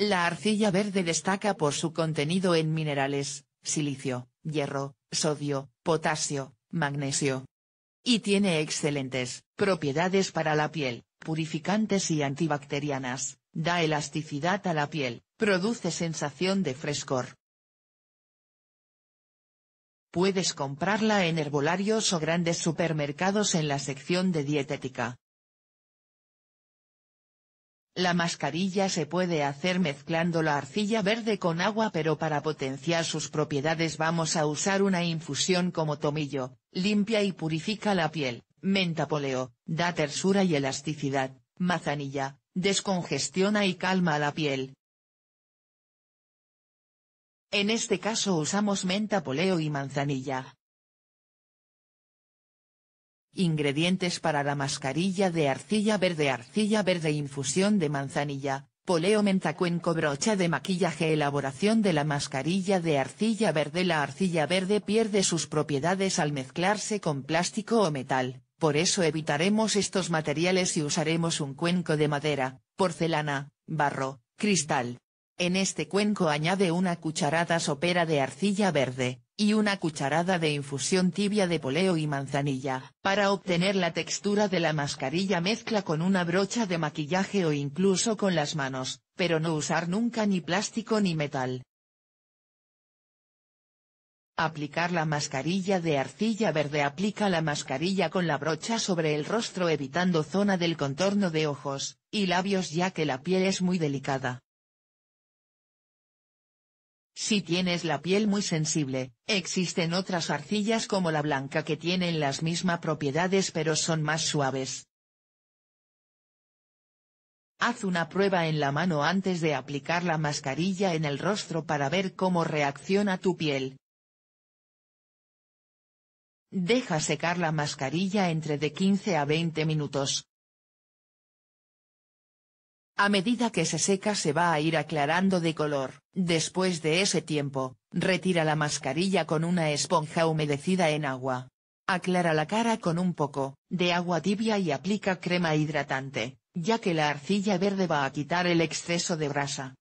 La arcilla verde destaca por su contenido en minerales, silicio, hierro, sodio, potasio, magnesio. Y tiene excelentes propiedades para la piel, purificantes y antibacterianas, da elasticidad a la piel, produce sensación de frescor. Puedes comprarla en herbolarios o grandes supermercados en la sección de dietética. La mascarilla se puede hacer mezclando la arcilla verde con agua pero para potenciar sus propiedades vamos a usar una infusión como tomillo, limpia y purifica la piel, menta poleo, da tersura y elasticidad, mazanilla, descongestiona y calma la piel. En este caso usamos menta poleo y manzanilla, Ingredientes para la mascarilla de arcilla verde Arcilla verde infusión de manzanilla, poleo mentacuenco brocha de maquillaje Elaboración de la mascarilla de arcilla verde La arcilla verde pierde sus propiedades al mezclarse con plástico o metal, por eso evitaremos estos materiales y usaremos un cuenco de madera, porcelana, barro, cristal, en este cuenco añade una cucharada sopera de arcilla verde, y una cucharada de infusión tibia de poleo y manzanilla. Para obtener la textura de la mascarilla mezcla con una brocha de maquillaje o incluso con las manos, pero no usar nunca ni plástico ni metal. Aplicar la mascarilla de arcilla verde Aplica la mascarilla con la brocha sobre el rostro evitando zona del contorno de ojos, y labios ya que la piel es muy delicada. Si tienes la piel muy sensible, existen otras arcillas como la blanca que tienen las mismas propiedades pero son más suaves. Haz una prueba en la mano antes de aplicar la mascarilla en el rostro para ver cómo reacciona tu piel. Deja secar la mascarilla entre de 15 a 20 minutos. A medida que se seca se va a ir aclarando de color. Después de ese tiempo, retira la mascarilla con una esponja humedecida en agua. Aclara la cara con un poco de agua tibia y aplica crema hidratante, ya que la arcilla verde va a quitar el exceso de brasa.